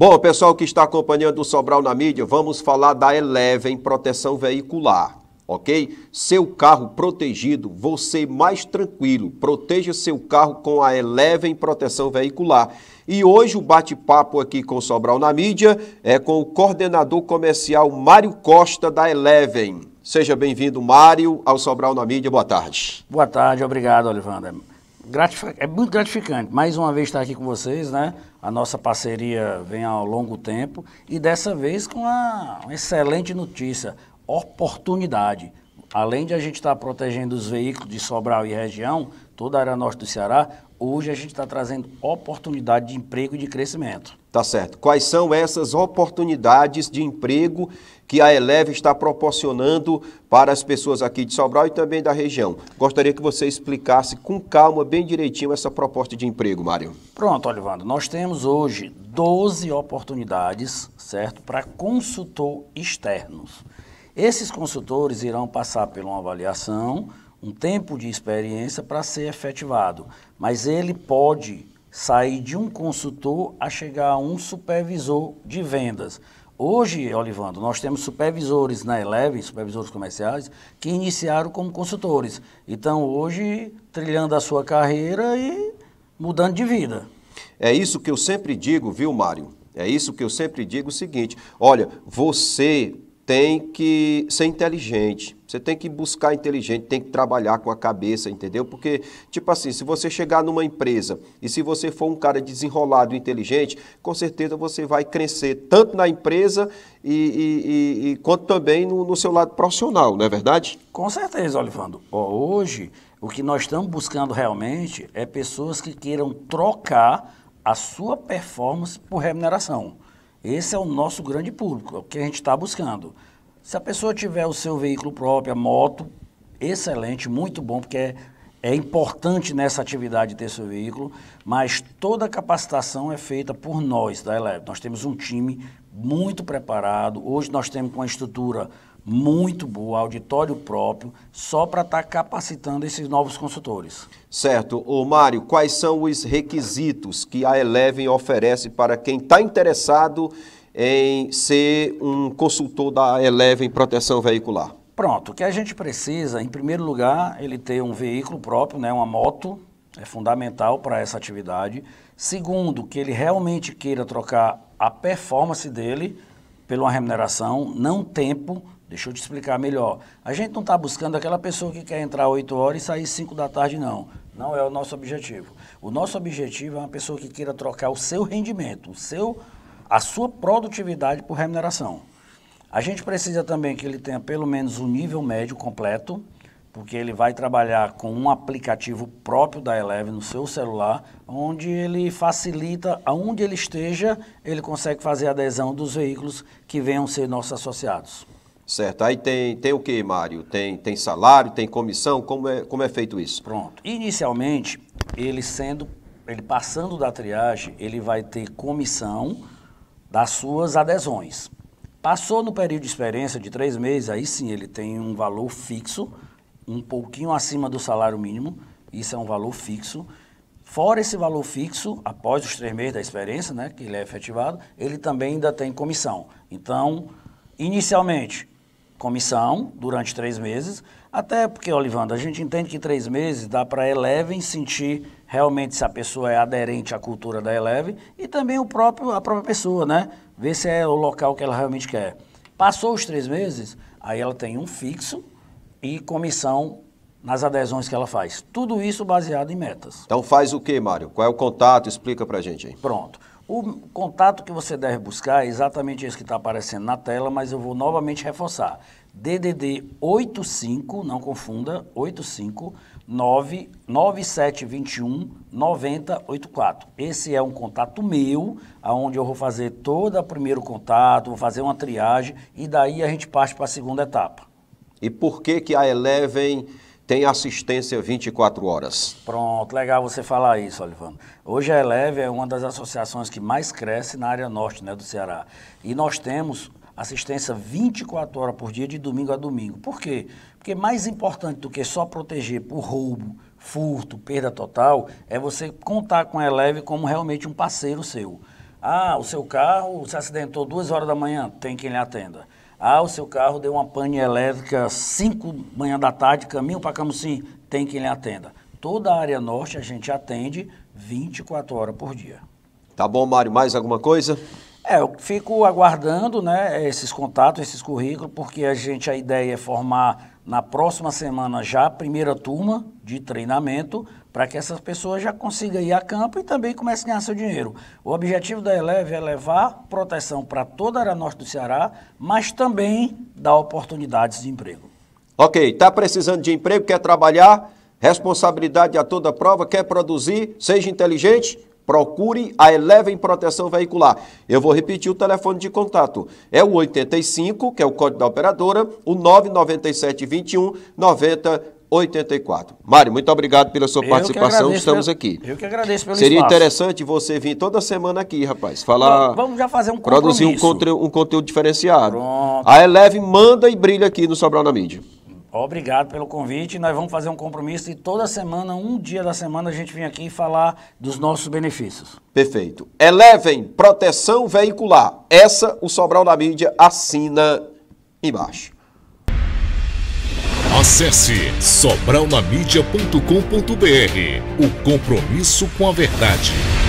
Bom, pessoal que está acompanhando o Sobral na mídia, vamos falar da Eleven Proteção Veicular, ok? Seu carro protegido, você mais tranquilo. Proteja seu carro com a Eleven Proteção Veicular. E hoje o bate-papo aqui com o Sobral na mídia é com o coordenador comercial Mário Costa da Eleven. Seja bem-vindo, Mário, ao Sobral na mídia. Boa tarde. Boa tarde, obrigado, Olivander é muito gratificante. Mais uma vez estar aqui com vocês, né? A nossa parceria vem há longo tempo e dessa vez com uma excelente notícia, oportunidade. Além de a gente estar protegendo os veículos de Sobral e região, toda a área norte do Ceará, hoje a gente está trazendo oportunidade de emprego e de crescimento. Tá certo. Quais são essas oportunidades de emprego que a Eleve está proporcionando para as pessoas aqui de Sobral e também da região? Gostaria que você explicasse com calma, bem direitinho, essa proposta de emprego, Mário. Pronto, Olivando. Nós temos hoje 12 oportunidades, certo, para consultor externos. Esses consultores irão passar por uma avaliação um tempo de experiência para ser efetivado, mas ele pode sair de um consultor a chegar a um supervisor de vendas. Hoje, Olivando, nós temos supervisores na Eleven, supervisores comerciais, que iniciaram como consultores. Então, hoje, trilhando a sua carreira e mudando de vida. É isso que eu sempre digo, viu, Mário? É isso que eu sempre digo o seguinte: olha, você tem que ser inteligente. Você tem que buscar inteligente, tem que trabalhar com a cabeça, entendeu? Porque, tipo assim, se você chegar numa empresa e se você for um cara desenrolado, inteligente, com certeza você vai crescer tanto na empresa e, e, e quanto também no, no, seu lado profissional, não é verdade? Com certeza, Olivando. hoje, o que nós estamos buscando realmente é pessoas que queiram trocar a sua performance por remuneração. Esse é o nosso grande público, é o que a gente está buscando. Se a pessoa tiver o seu veículo próprio, a moto, excelente, muito bom, porque é, é importante nessa atividade ter seu veículo, mas toda a capacitação é feita por nós da Eleve. Nós temos um time muito preparado, hoje nós temos uma estrutura muito boa, auditório próprio, só para estar tá capacitando esses novos consultores. Certo. Ô Mário, quais são os requisitos que a Eleven oferece para quem está interessado em ser um consultor da Eleven Proteção Veicular? Pronto, o que a gente precisa, em primeiro lugar, ele ter um veículo próprio, né, uma moto, é fundamental para essa atividade. Segundo, que ele realmente queira trocar a performance dele pela uma remuneração, não tempo, Deixa eu te explicar melhor. A gente não está buscando aquela pessoa que quer entrar 8 horas e sair 5 da tarde, não. Não é o nosso objetivo. O nosso objetivo é uma pessoa que queira trocar o seu rendimento, o seu, a sua produtividade por remuneração. A gente precisa também que ele tenha pelo menos o um nível médio completo, porque ele vai trabalhar com um aplicativo próprio da Eleve no seu celular, onde ele facilita, aonde ele esteja, ele consegue fazer adesão dos veículos que venham ser nossos associados. Certo. Aí tem, tem o que, Mário? Tem, tem salário, tem comissão? Como é, como é feito isso? Pronto. Inicialmente, ele sendo, ele passando da triagem, ele vai ter comissão das suas adesões. Passou no período de experiência de três meses, aí sim ele tem um valor fixo, um pouquinho acima do salário mínimo, isso é um valor fixo. Fora esse valor fixo, após os três meses da experiência, né, que ele é efetivado, ele também ainda tem comissão. Então, inicialmente, comissão durante três meses, até porque, Olivando, a gente entende que três meses dá para a Eleven sentir realmente se a pessoa é aderente à cultura da Eleven e também o próprio, a própria pessoa, né? Ver se é o local que ela realmente quer. Passou os três meses, aí ela tem um fixo e comissão nas adesões que ela faz. Tudo isso baseado em metas. Então faz o que, Mário? Qual é o contato? Explica a gente aí. Pronto. O contato que você deve buscar é exatamente esse que está aparecendo na tela, mas eu vou novamente reforçar. DDD 85, não confunda, 85 9721 9084. Esse é um contato meu, aonde eu vou fazer todo o primeiro contato, vou fazer uma triagem e daí a gente parte para a segunda etapa. E por que que a Eleven tem assistência 24 horas. Pronto, legal você falar isso, Olivano. Hoje a Eleve é uma das associações que mais cresce na área norte né, do Ceará. E nós temos assistência 24 horas por dia, de domingo a domingo. Por quê? Porque mais importante do que só proteger por roubo, furto, perda total, é você contar com a Eleve como realmente um parceiro seu. Ah, o seu carro se acidentou duas horas da manhã, tem quem lhe atenda. Ah, o seu carro deu uma pane elétrica 5 manhã da tarde, caminho para Camusim, tem quem lhe atenda. Toda a área norte a gente atende 24 horas por dia. Tá bom, Mário, mais alguma coisa? É, eu fico aguardando né, esses contatos, esses currículos, porque a gente, a ideia é formar na próxima semana já a primeira turma de treinamento para que essas pessoas já consigam ir a campo e também comecem a ganhar seu dinheiro. O objetivo da Eleve é levar proteção para toda a área norte do Ceará, mas também dar oportunidades de emprego. Ok, está precisando de emprego, quer trabalhar, responsabilidade a toda prova, quer produzir, seja inteligente, procure a Eleve em Proteção Veicular. Eu vou repetir o telefone de contato. É o 85, que é o código da operadora, o 997 21 90 84. Mário, muito obrigado pela sua eu participação. Estamos aqui. Eu que agradeço pelo Seria espaço. interessante você vir toda semana aqui, rapaz, falar. Vamos já fazer um compromisso. Produzir um, um conteúdo diferenciado. Pronto. A Eleve manda e brilha aqui no Sobral na Mídia. Obrigado pelo convite. Nós vamos fazer um compromisso e toda semana, um dia da semana, a gente vem aqui falar dos nossos benefícios. Perfeito. Elevem é proteção veicular. Essa o Sobral da Mídia assina embaixo. Acesse sobralnamídia.com.br. O compromisso com a verdade.